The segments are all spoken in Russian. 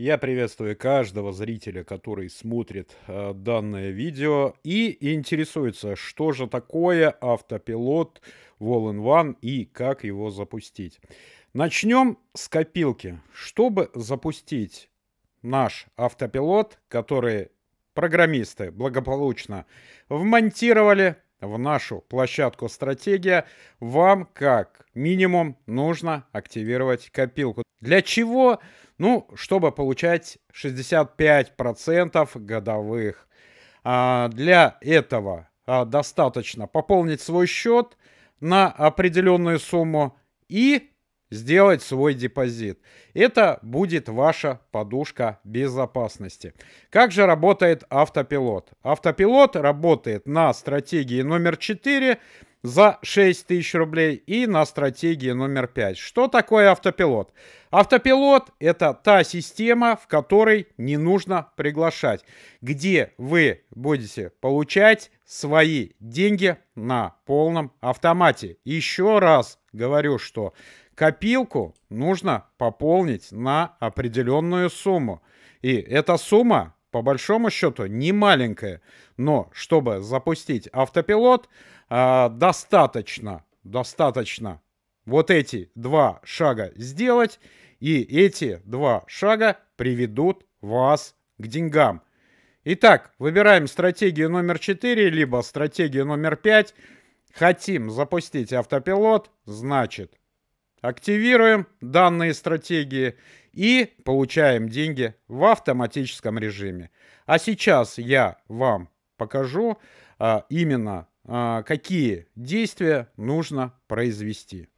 Я приветствую каждого зрителя, который смотрит э, данное видео и интересуется, что же такое автопилот Wall-in-One и как его запустить. Начнем с копилки. Чтобы запустить наш автопилот, который программисты благополучно вмонтировали в нашу площадку «Стратегия», вам как минимум нужно активировать копилку. Для чего? Ну, чтобы получать 65% годовых. А для этого а, достаточно пополнить свой счет на определенную сумму и сделать свой депозит. Это будет ваша подушка безопасности. Как же работает автопилот? Автопилот работает на стратегии номер 4 за 6 тысяч рублей и на стратегии номер 5. Что такое автопилот? Автопилот – это та система, в которой не нужно приглашать, где вы будете получать свои деньги на полном автомате. Еще раз говорю, что копилку нужно пополнить на определенную сумму. И эта сумма, по большому счету, не маленькая. Но чтобы запустить автопилот, а, достаточно, достаточно вот эти два шага сделать. И эти два шага приведут вас к деньгам. Итак, выбираем стратегию номер 4, либо стратегию номер 5. Хотим запустить автопилот, значит, активируем данные стратегии и получаем деньги в автоматическом режиме. А сейчас я вам покажу а, именно а, какие действия нужно произвести.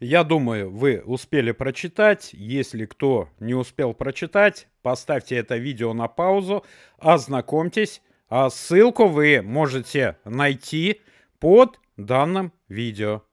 Я думаю, вы успели прочитать. Если кто не успел прочитать, поставьте это видео на паузу, ознакомьтесь. А ссылку вы можете найти под данным видео.